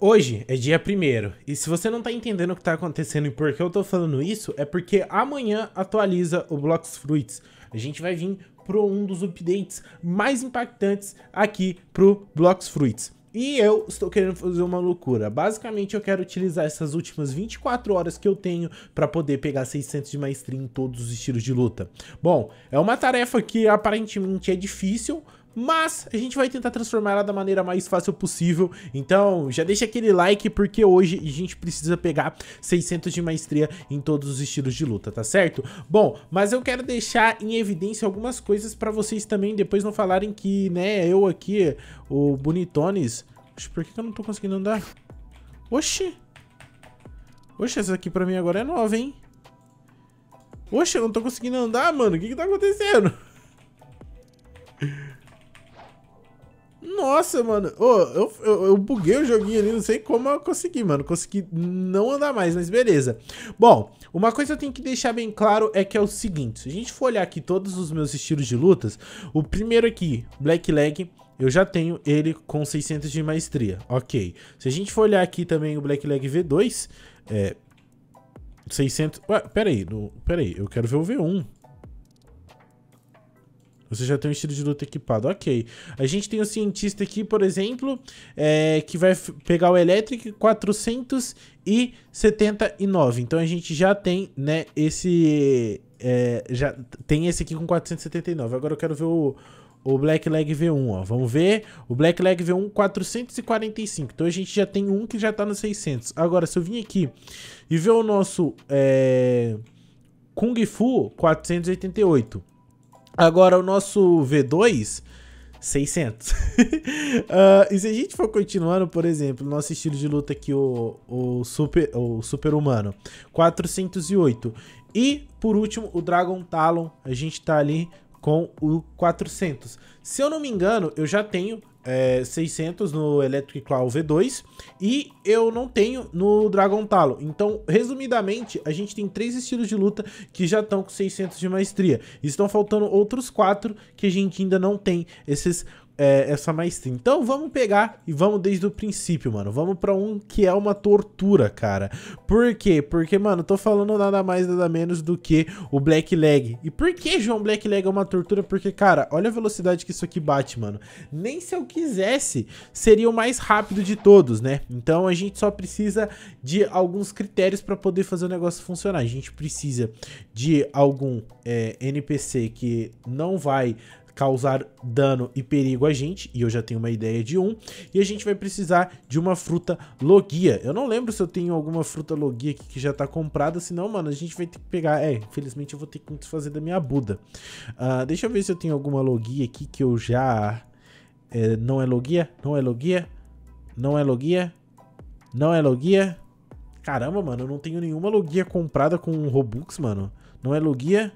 Hoje é dia 1 e se você não tá entendendo o que tá acontecendo e por que eu tô falando isso, é porque amanhã atualiza o Blocks Fruits. A gente vai vir pro um dos updates mais impactantes aqui pro Blocks Fruits. E eu estou querendo fazer uma loucura. Basicamente, eu quero utilizar essas últimas 24 horas que eu tenho para poder pegar 600 de maestria em todos os estilos de luta. Bom, é uma tarefa que aparentemente é difícil, mas a gente vai tentar transformar ela da maneira mais fácil possível. Então, já deixa aquele like, porque hoje a gente precisa pegar 600 de maestria em todos os estilos de luta, tá certo? Bom, mas eu quero deixar em evidência algumas coisas pra vocês também depois não falarem que, né, eu aqui, o Bonitones... Por que eu não tô conseguindo andar? Oxi! Oxe, essa aqui pra mim agora é nova, hein? Oxe, eu não tô conseguindo andar, mano. O que que tá acontecendo? Nossa, mano. Oh, eu, eu, eu, buguei o joguinho ali, não sei como eu consegui, mano. Consegui não andar mais, mas beleza. Bom, uma coisa que eu tenho que deixar bem claro é que é o seguinte. Se a gente for olhar aqui todos os meus estilos de lutas, o primeiro aqui, Black Leg, eu já tenho ele com 600 de maestria, ok. Se a gente for olhar aqui também o Black Leg V2, é... 600... Ué, peraí, no, peraí, eu quero ver o V1. Você já tem um estilo de luta equipado. Ok. A gente tem o um cientista aqui, por exemplo, é, que vai pegar o Electric 479. Então a gente já tem, né, esse. É, já tem esse aqui com 479. Agora eu quero ver o, o Black Leg V1, ó. Vamos ver. O Black Leg V1, 445. Então a gente já tem um que já tá no 600. Agora, se eu vim aqui e ver o nosso é, Kung Fu, 488. Agora, o nosso V2, 600. uh, e se a gente for continuando, por exemplo, nosso estilo de luta aqui, o, o, super, o super humano, 408. E, por último, o Dragon Talon, a gente tá ali com o 400. Se eu não me engano, eu já tenho é, 600 no Electric Claw V2 e eu não tenho no Dragon Talo. Então, resumidamente, a gente tem três estilos de luta que já estão com 600 de maestria. Estão faltando outros quatro que a gente ainda não tem esses é, essa maestria. Então vamos pegar e vamos desde o princípio, mano. Vamos para um que é uma tortura, cara. Por quê? Porque, mano, tô falando nada mais, nada menos do que o Black Leg. E por que, João, Black Leg é uma tortura? Porque, cara, olha a velocidade que isso aqui bate, mano. Nem se eu quisesse, seria o mais rápido de todos, né? Então a gente só precisa de alguns critérios para poder fazer o negócio funcionar. A gente precisa de algum é, NPC que não vai causar dano e perigo a gente, e eu já tenho uma ideia de um, e a gente vai precisar de uma fruta logia. Eu não lembro se eu tenho alguma fruta logia aqui que já tá comprada, senão, mano, a gente vai ter que pegar... É, infelizmente eu vou ter que fazer desfazer da minha Buda. Uh, deixa eu ver se eu tenho alguma logia aqui que eu já... É, não é logia? Não é logia? Não é logia? Não é logia? Caramba, mano, eu não tenho nenhuma logia comprada com Robux, mano. Não é logia?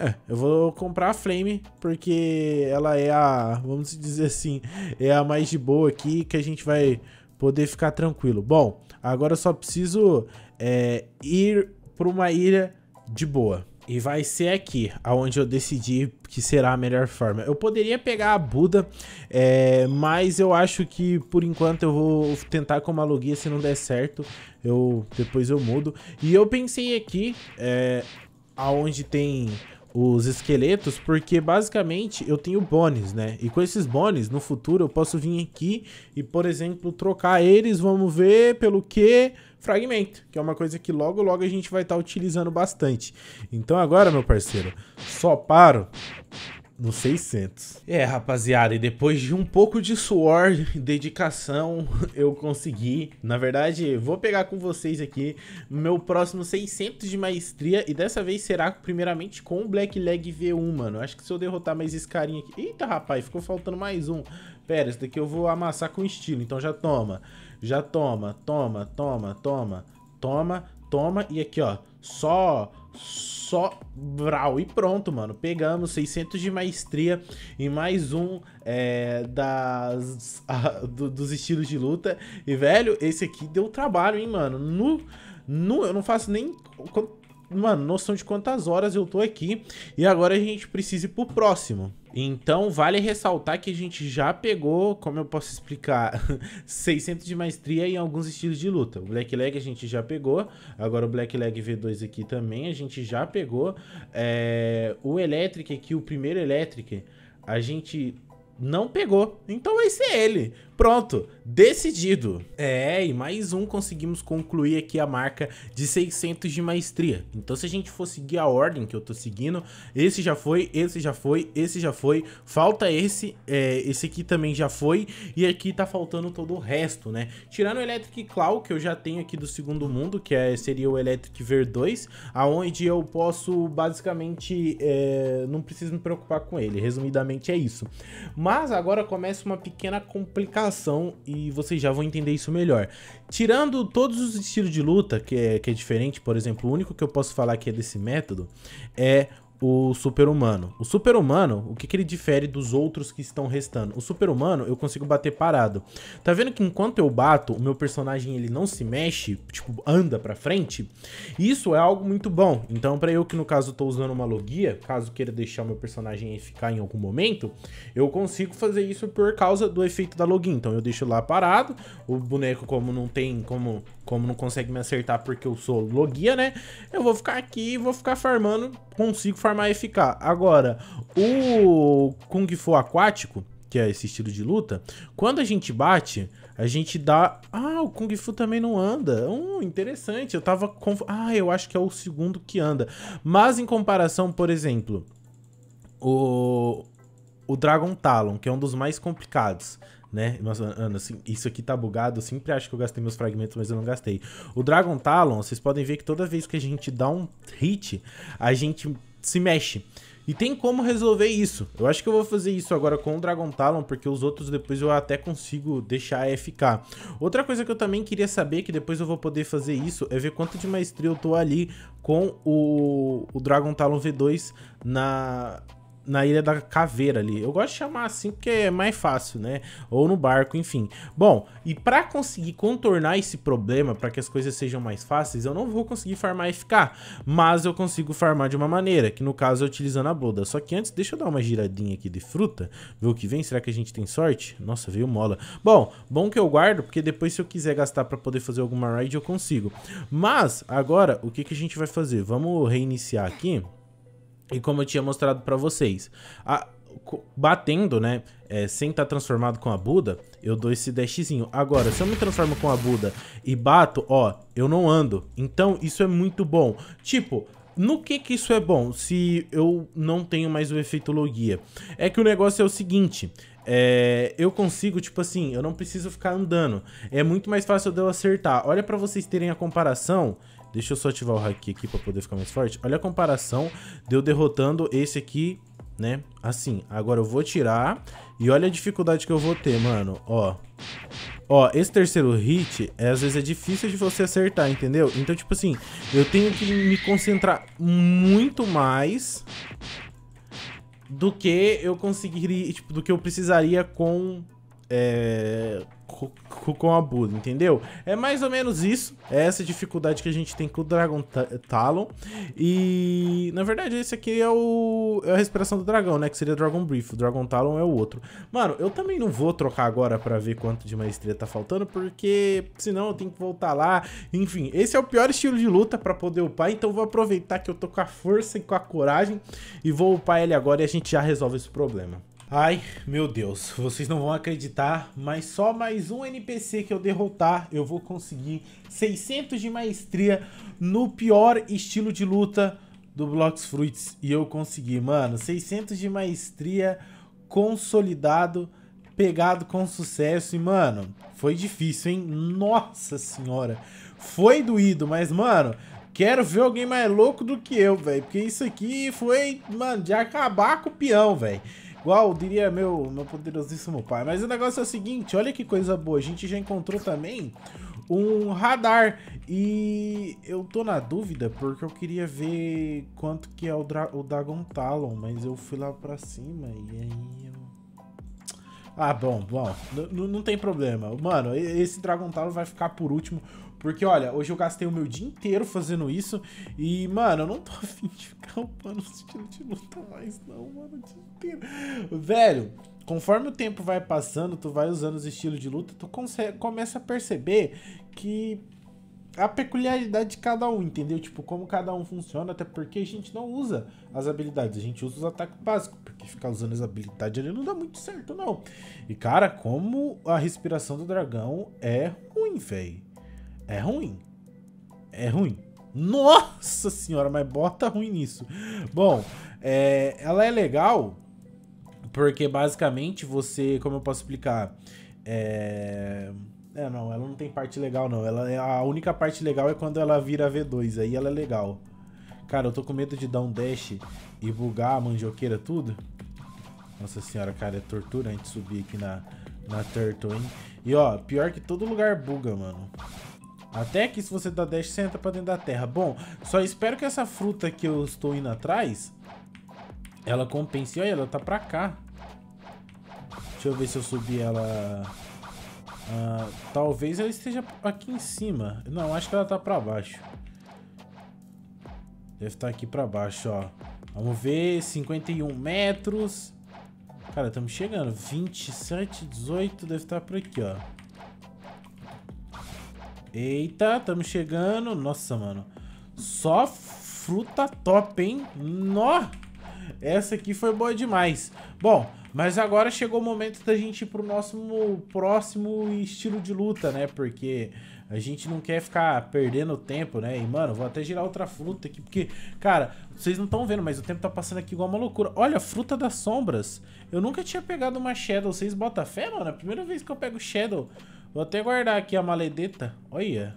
É, eu vou comprar a Flame, porque ela é a, vamos dizer assim, é a mais de boa aqui, que a gente vai poder ficar tranquilo. Bom, agora eu só preciso é, ir para uma ilha de boa. E vai ser aqui, aonde eu decidi que será a melhor forma. Eu poderia pegar a Buda, é, mas eu acho que por enquanto eu vou tentar com a logia, se não der certo, eu depois eu mudo. E eu pensei aqui, é, aonde tem os esqueletos, porque basicamente eu tenho bônus, né? E com esses bônus, no futuro, eu posso vir aqui e, por exemplo, trocar eles, vamos ver pelo que? Fragmento, que é uma coisa que logo, logo a gente vai estar tá utilizando bastante. Então agora, meu parceiro, só paro no 600. É, rapaziada, e depois de um pouco de suor e dedicação, eu consegui. Na verdade, vou pegar com vocês aqui meu próximo 600 de maestria, e dessa vez será primeiramente com o Black Leg V1, mano. Acho que se eu derrotar mais esse carinha aqui... Eita, rapaz, ficou faltando mais um. Pera, esse daqui eu vou amassar com estilo, então já toma. Já toma, toma, toma, toma, toma, toma, e aqui, ó, só só Vral E pronto, mano. Pegamos 600 de maestria e mais um é, das, a, ah, do, dos estilos de luta. E, velho, esse aqui deu trabalho, hein, mano. No, no, eu não faço nem... Mano, noção de quantas horas eu tô aqui. E agora a gente precisa ir pro próximo. Então, vale ressaltar que a gente já pegou, como eu posso explicar, 600 de maestria em alguns estilos de luta. O Black Leg a gente já pegou, agora o Black Leg V2 aqui também a gente já pegou. É... O Electric aqui, o primeiro Electric, a gente não pegou. Então vai ser é ele. Pronto, decidido. É, e mais um conseguimos concluir aqui a marca de 600 de maestria. Então se a gente for seguir a ordem que eu tô seguindo, esse já foi, esse já foi, esse já foi, falta esse, é, esse aqui também já foi, e aqui tá faltando todo o resto, né? Tirando o Electric Claw, que eu já tenho aqui do segundo mundo, que é, seria o Electric Ver 2, aonde eu posso basicamente, é, não preciso me preocupar com ele, resumidamente é isso. Mas agora começa uma pequena complicação e vocês já vão entender isso melhor. Tirando todos os estilos de luta, que é, que é diferente, por exemplo, o único que eu posso falar que é desse método é o super-humano. O super-humano, o que, que ele difere dos outros que estão restando? O super-humano, eu consigo bater parado. Tá vendo que enquanto eu bato, o meu personagem ele não se mexe, tipo, anda pra frente? Isso é algo muito bom. Então, pra eu que no caso tô usando uma logia, caso queira deixar meu personagem ficar em algum momento, eu consigo fazer isso por causa do efeito da logia. Então eu deixo lá parado, o boneco como não tem, como, como não consegue me acertar porque eu sou logia, né? Eu vou ficar aqui e vou ficar farmando, consigo farmar forma FK. Agora, o Kung Fu aquático, que é esse estilo de luta, quando a gente bate, a gente dá... Ah, o Kung Fu também não anda. Hum, interessante. Eu tava... Conf... Ah, eu acho que é o segundo que anda. Mas em comparação, por exemplo, o... O Dragon Talon, que é um dos mais complicados né? Ana, assim, isso aqui tá bugado, eu sempre acho que eu gastei meus fragmentos, mas eu não gastei. O Dragon Talon, vocês podem ver que toda vez que a gente dá um hit, a gente se mexe. E tem como resolver isso. Eu acho que eu vou fazer isso agora com o Dragon Talon, porque os outros depois eu até consigo deixar ficar. Outra coisa que eu também queria saber, que depois eu vou poder fazer isso, é ver quanto de maestria eu tô ali com o, o Dragon Talon V2 na, na Ilha da Caveira ali. Eu gosto de chamar assim porque é mais fácil, né? Ou no barco, enfim. Bom, e para conseguir contornar esse problema, para que as coisas sejam mais fáceis, eu não vou conseguir farmar e ficar, mas eu consigo farmar de uma maneira, que no caso é utilizando a boda. Só que antes, deixa eu dar uma giradinha aqui de fruta, ver o que vem, será que a gente tem sorte? Nossa, veio mola. Bom, bom que eu guardo, porque depois se eu quiser gastar para poder fazer alguma raid, eu consigo. Mas, agora, o que, que a gente vai fazer? Vamos reiniciar aqui. E como eu tinha mostrado para vocês, a, batendo, né, é, sem estar tá transformado com a Buda, eu dou esse dashzinho. Agora, se eu me transformo com a Buda e bato, ó, eu não ando. Então, isso é muito bom. Tipo, no que que isso é bom se eu não tenho mais o efeito logia? É que o negócio é o seguinte, é, eu consigo, tipo assim, eu não preciso ficar andando. É muito mais fácil de eu acertar. Olha para vocês terem a comparação Deixa eu só ativar o haki aqui pra poder ficar mais forte. Olha a comparação de eu derrotando esse aqui, né? Assim, agora eu vou tirar. E olha a dificuldade que eu vou ter, mano. Ó. Ó, esse terceiro hit, é, às vezes é difícil de você acertar, entendeu? Então, tipo assim, eu tenho que me concentrar muito mais do que eu conseguiria, tipo, do que eu precisaria com... É, com a Buda, entendeu? É mais ou menos isso, é essa dificuldade que a gente tem com o Dragon Talon. E, na verdade, esse aqui é, o, é a respiração do dragão, né? Que seria Dragon Brief, o Dragon Talon é o outro. Mano, eu também não vou trocar agora pra ver quanto de maestria tá faltando, porque senão eu tenho que voltar lá. Enfim, esse é o pior estilo de luta pra poder upar, então vou aproveitar que eu tô com a força e com a coragem e vou upar ele agora e a gente já resolve esse problema. Ai, meu Deus, vocês não vão acreditar, mas só mais um NPC que eu derrotar, eu vou conseguir 600 de maestria no pior estilo de luta do Blocks Fruits. E eu consegui, mano, 600 de maestria consolidado, pegado com sucesso. E, mano, foi difícil, hein? Nossa senhora, foi doído, mas, mano, Quero ver alguém mais louco do que eu, velho. Porque isso aqui foi, mano, de acabar com o peão, velho igual diria meu, meu poderosíssimo pai. Mas o negócio é o seguinte, olha que coisa boa. A gente já encontrou também um radar. E eu tô na dúvida porque eu queria ver quanto que é o, Dra o Dagon Talon, mas eu fui lá pra cima e aí eu ah, bom, bom. Não tem problema. Mano, esse Dragon Tower vai ficar por último. Porque, olha, hoje eu gastei o meu dia inteiro fazendo isso. E, mano, eu não tô afim de ficar upando o estilo de luta mais, não, mano, o dia inteiro. Velho, conforme o tempo vai passando, tu vai usando os estilos de luta, tu começa a perceber que a peculiaridade de cada um, entendeu? Tipo, como cada um funciona, até porque a gente não usa as habilidades, a gente usa os ataques básicos, porque ficar usando as habilidades ali não dá muito certo, não. E, cara, como a respiração do dragão é ruim, velho. É ruim. É ruim. Nossa senhora, mas bota ruim nisso. Bom, é, ela é legal porque basicamente você, como eu posso explicar, é é, não, ela não tem parte legal, não. Ela, é, a única parte legal é quando ela vira V2, aí ela é legal. Cara, eu tô com medo de dar um dash e bugar a mandioqueira tudo. Nossa senhora, cara, é tortura a gente subir aqui na, na Turtle, hein? E ó, pior que todo lugar buga, mano. Até que se você dá dash, você entra pra dentro da terra. Bom, só espero que essa fruta que eu estou indo atrás, ela compense. Olha, ela tá pra cá. Deixa eu ver se eu subir ela... Uh, talvez ela esteja aqui em cima. Não, acho que ela tá para baixo. Deve estar tá aqui para baixo, ó. Vamos ver, 51 metros. Cara, estamos chegando. 27, 18, deve estar tá por aqui, ó. Eita, estamos chegando. Nossa, mano. Só fruta top, hein? Nó! Essa aqui foi boa demais. Bom, mas agora chegou o momento da gente ir pro nosso próximo estilo de luta, né? Porque a gente não quer ficar perdendo tempo, né? E, mano, vou até girar outra fruta aqui, porque, cara, vocês não estão vendo, mas o tempo tá passando aqui igual uma loucura. Olha, fruta das sombras. Eu nunca tinha pegado uma Shadow. Vocês botam fé, mano? É a primeira vez que eu pego Shadow. Vou até guardar aqui a maledeta. Olha.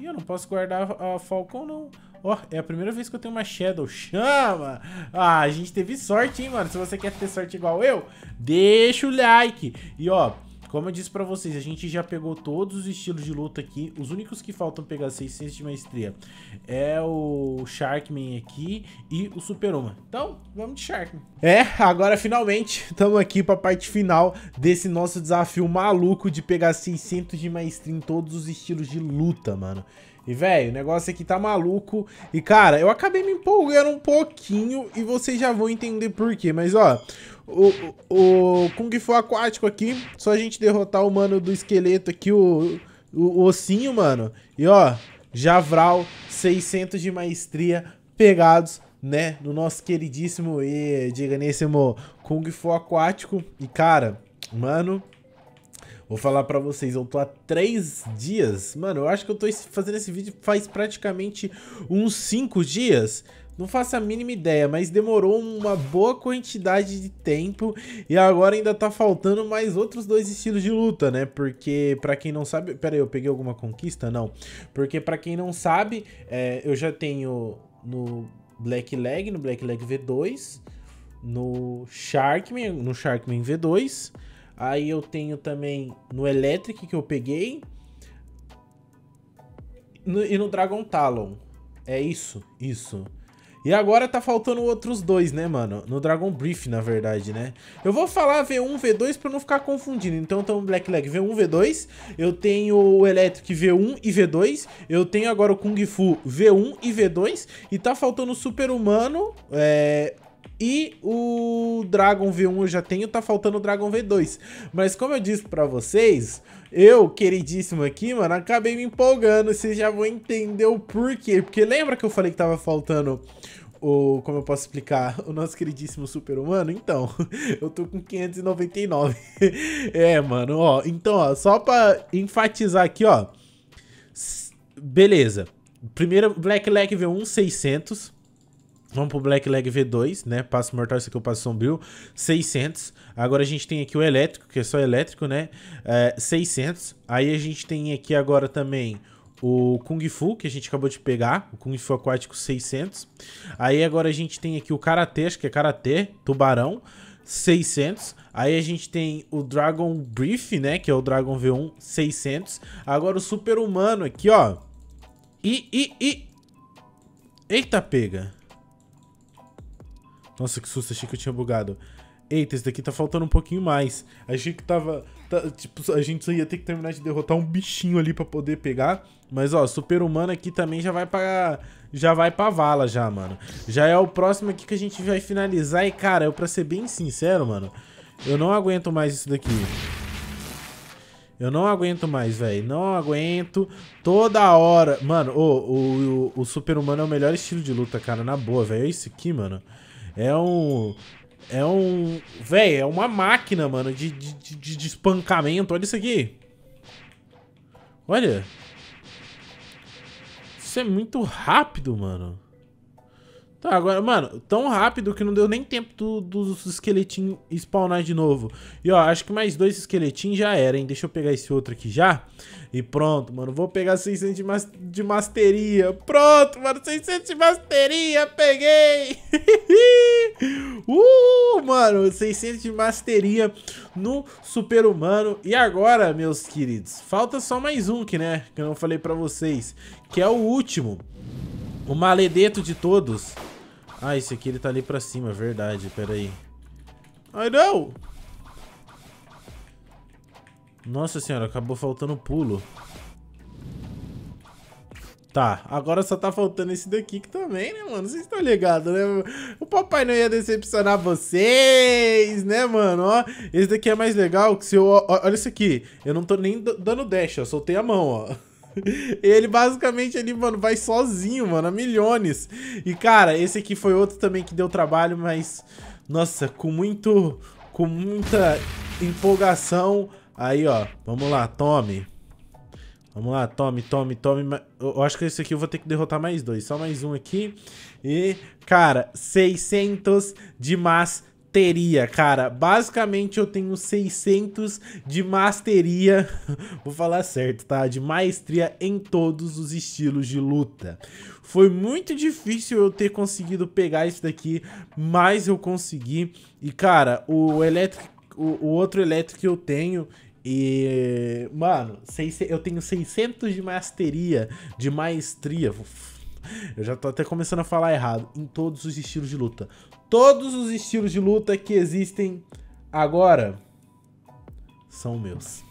E eu não posso guardar a Falcon, não. Ó, oh, é a primeira vez que eu tenho uma Shadow. Chama! Ah, a gente teve sorte, hein, mano? Se você quer ter sorte igual eu, deixa o like. E, ó, como eu disse pra vocês, a gente já pegou todos os estilos de luta aqui. Os únicos que faltam pegar 600 de maestria é o Sharkman aqui e o Super Uma. Então, vamos de Sharkman. É, agora finalmente estamos aqui pra parte final desse nosso desafio maluco de pegar 600 de maestria em todos os estilos de luta, mano. E, velho, o negócio aqui tá maluco. E, cara, eu acabei me empolgando um pouquinho e vocês já vão entender por quê. Mas, ó, o, o, Kung Fu Aquático aqui, só a gente derrotar o mano do esqueleto aqui, o, o, o ossinho, mano. E, ó, Javral, 600 de maestria, pegados, né, no nosso queridíssimo e digníssimo Kung Fu Aquático. E, cara, mano... Vou falar pra vocês, eu tô há três dias. Mano, eu acho que eu tô fazendo esse vídeo faz praticamente uns cinco dias. Não faço a mínima ideia, mas demorou uma boa quantidade de tempo e agora ainda tá faltando mais outros dois estilos de luta, né? Porque, para quem não sabe... Pera aí, eu peguei alguma conquista? Não. Porque, para quem não sabe, é, eu já tenho no Black Leg, no Black Leg V2, no Sharkman, no Sharkman V2, Aí eu tenho também no Electric que eu peguei. No, e no Dragon Talon. É isso, isso. E agora tá faltando outros dois, né, mano? No Dragon Brief, na verdade, né? Eu vou falar V1, V2 pra não ficar confundindo. Então, eu tenho então Blackleg V1, V2. Eu tenho o Electric V1 e V2. Eu tenho agora o Kung Fu V1 e V2. E tá faltando o Super Humano, é, e o Dragon V1 eu já tenho, tá faltando o Dragon V2. Mas como eu disse pra vocês, eu, queridíssimo aqui, mano, acabei me empolgando, vocês já vão entender o porquê. Porque lembra que eu falei que tava faltando o, como eu posso explicar, o nosso queridíssimo super-humano? Então, eu tô com 599. é, mano, ó, então, ó, só pra enfatizar aqui, ó, beleza. Primeiro, Black Lag V1, 600. Vamos pro Black Leg V2, né? Passo mortal, esse aqui é o passo sombrio, 600. Agora a gente tem aqui o elétrico, que é só elétrico, né? É, 600. Aí a gente tem aqui agora também o Kung Fu, que a gente acabou de pegar, o Kung Fu Aquático 600. Aí agora a gente tem aqui o Karate, acho que é Karate, Tubarão, 600. Aí a gente tem o Dragon Brief, né? Que é o Dragon V1, 600. Agora o Super Humano aqui, ó. E, e, e... Eita, pega. Nossa, que susto, achei que eu tinha bugado. Eita, esse daqui tá faltando um pouquinho mais. Achei que tava... Tá, tipo, a gente só ia ter que terminar de derrotar um bichinho ali pra poder pegar. Mas, ó, super-humano aqui também já vai pra... Já vai pra vala já, mano. Já é o próximo aqui que a gente vai finalizar. E, cara, eu pra ser bem sincero, mano... Eu não aguento mais isso daqui. Eu não aguento mais, velho. Não aguento. Toda hora. Mano, oh, o, o, o super-humano é o melhor estilo de luta, cara. Na boa, velho. É isso aqui, mano. É um. É um. Véi, é uma máquina, mano, de, de, de, de espancamento. Olha isso aqui. Olha. Isso é muito rápido, mano. Tá, agora, mano, tão rápido que não deu nem tempo dos do, esqueletinhos spawnar de novo. E ó, acho que mais dois esqueletinhos já era, hein? Deixa eu pegar esse outro aqui já. E pronto, mano, vou pegar 600 de, mas, de masteria. Pronto, mano, 600 de masteria, peguei! mano, 600 de masteria no super humano. E agora, meus queridos, falta só mais um que, né, que eu não falei pra vocês, que é o último, o maledeto de todos. Ah, esse aqui ele tá ali pra cima, verdade, pera aí. Ai, não! Nossa senhora, acabou faltando pulo. Tá, agora só tá faltando esse daqui que também, né, mano? Vocês estão ligados, né? O papai não ia decepcionar vocês, né, mano? Ó, esse daqui é mais legal que se eu... Ó, olha isso aqui. Eu não tô nem dando dash, ó. Soltei a mão, ó. Ele basicamente ali, mano, vai sozinho, mano, a milhões. E, cara, esse aqui foi outro também que deu trabalho, mas... Nossa, com muito... Com muita empolgação... Aí, ó, vamos lá, tome. Vamos lá, tome, tome, tome. Eu acho que esse aqui eu vou ter que derrotar mais dois. Só mais um aqui. E, cara, 600 de masteria, cara. Basicamente eu tenho 600 de masteria, vou falar certo, tá? De maestria em todos os estilos de luta. Foi muito difícil eu ter conseguido pegar isso daqui, mas eu consegui. E, cara, o elétrico o, o outro elétrico que eu tenho, e, mano, seis, eu tenho 600 de masteria, de maestria. Eu já tô até começando a falar errado. Em todos os estilos de luta. Todos os estilos de luta que existem agora são meus.